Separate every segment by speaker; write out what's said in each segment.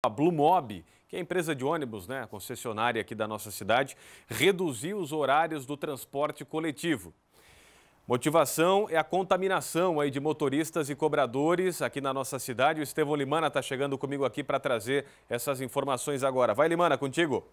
Speaker 1: A Blue Mob, que é a empresa de ônibus, né, concessionária aqui da nossa cidade, reduziu os horários do transporte coletivo. Motivação é a contaminação aí de motoristas e cobradores aqui na nossa cidade. O Estevão Limana está chegando comigo aqui para trazer essas informações agora. Vai, Limana, contigo.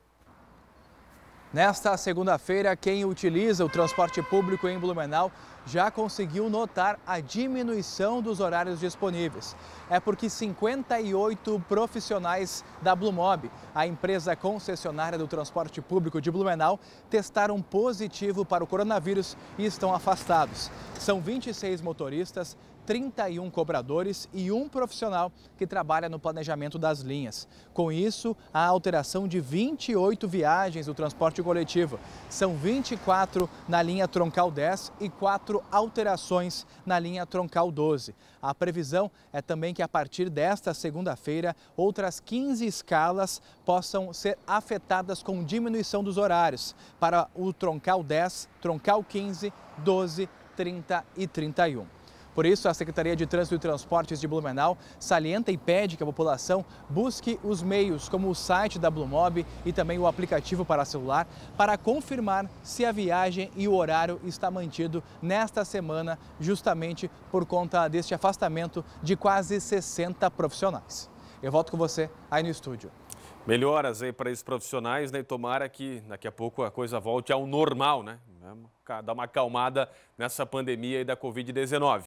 Speaker 2: Nesta segunda-feira, quem utiliza o transporte público em Blumenau já conseguiu notar a diminuição dos horários disponíveis. É porque 58 profissionais da Blumob, a empresa concessionária do transporte público de Blumenau, testaram positivo para o coronavírus e estão afastados. São 26 motoristas, 31 cobradores e um profissional que trabalha no planejamento das linhas. Com isso, há alteração de 28 viagens do transporte coletivo. São 24 na linha troncal 10 e 4 alterações na linha troncal 12. A previsão é também que a partir desta segunda-feira, outras 15 escalas possam ser afetadas com diminuição dos horários para o troncal 10, troncal 15, 12, 30 e 31. Por isso, a Secretaria de Trânsito e Transportes de Blumenau salienta e pede que a população busque os meios, como o site da Blumob e também o aplicativo para celular, para confirmar se a viagem e o horário está mantido nesta semana, justamente por conta deste afastamento de quase 60 profissionais. Eu volto com você aí no estúdio.
Speaker 1: Melhoras aí para esses profissionais, né? E tomara que daqui a pouco a coisa volte ao normal, né? Dar uma acalmada nessa pandemia aí da Covid-19.